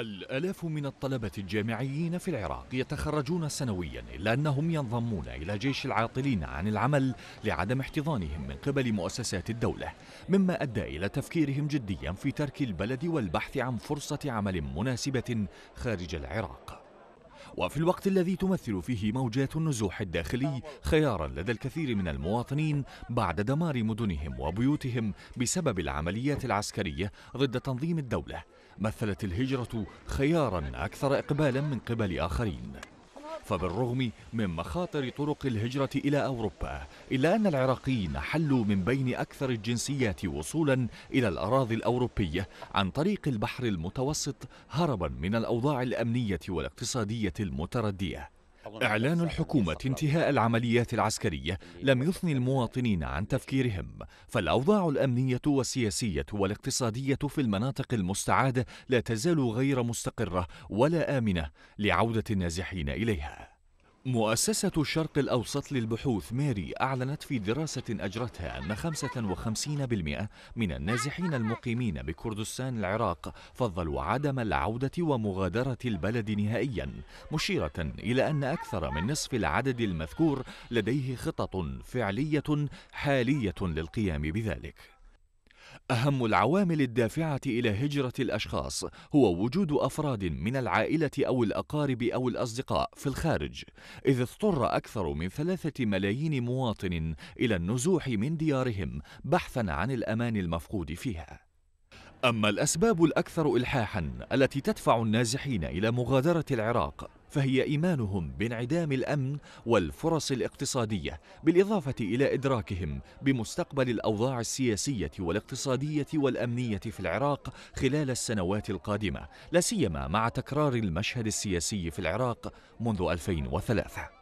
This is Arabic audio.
الآلاف من الطلبة الجامعيين في العراق يتخرجون سنويا إلا أنهم ينضمون إلى جيش العاطلين عن العمل لعدم احتضانهم من قبل مؤسسات الدولة مما أدى إلى تفكيرهم جديا في ترك البلد والبحث عن فرصة عمل مناسبة خارج العراق وفي الوقت الذي تمثل فيه موجات النزوح الداخلي خيارا لدى الكثير من المواطنين بعد دمار مدنهم وبيوتهم بسبب العمليات العسكرية ضد تنظيم الدولة مثلت الهجرة خيارا أكثر إقبالا من قبل آخرين فبالرغم من مخاطر طرق الهجرة إلى أوروبا إلا أن العراقيين حلوا من بين أكثر الجنسيات وصولا إلى الأراضي الأوروبية عن طريق البحر المتوسط هربا من الأوضاع الأمنية والاقتصادية المتردية إعلان الحكومة انتهاء العمليات العسكرية لم يثني المواطنين عن تفكيرهم فالأوضاع الأمنية والسياسية والاقتصادية في المناطق المستعادة لا تزال غير مستقرة ولا آمنة لعودة النازحين إليها مؤسسة الشرق الأوسط للبحوث ماري أعلنت في دراسة أجرتها أن 55% من النازحين المقيمين بكردستان العراق فضلوا عدم العودة ومغادرة البلد نهائيا مشيرة إلى أن أكثر من نصف العدد المذكور لديه خطط فعلية حالية للقيام بذلك أهم العوامل الدافعة إلى هجرة الأشخاص هو وجود أفراد من العائلة أو الأقارب أو الأصدقاء في الخارج، إذ اضطر أكثر من ثلاثة ملايين مواطن إلى النزوح من ديارهم بحثًا عن الأمان المفقود فيها. أما الأسباب الأكثر إلحاحًا التي تدفع النازحين إلى مغادرة العراق فهي إيمانهم بانعدام الأمن والفرص الاقتصادية بالإضافة إلى إدراكهم بمستقبل الأوضاع السياسية والاقتصادية والأمنية في العراق خلال السنوات القادمة لا سيما مع تكرار المشهد السياسي في العراق منذ 2003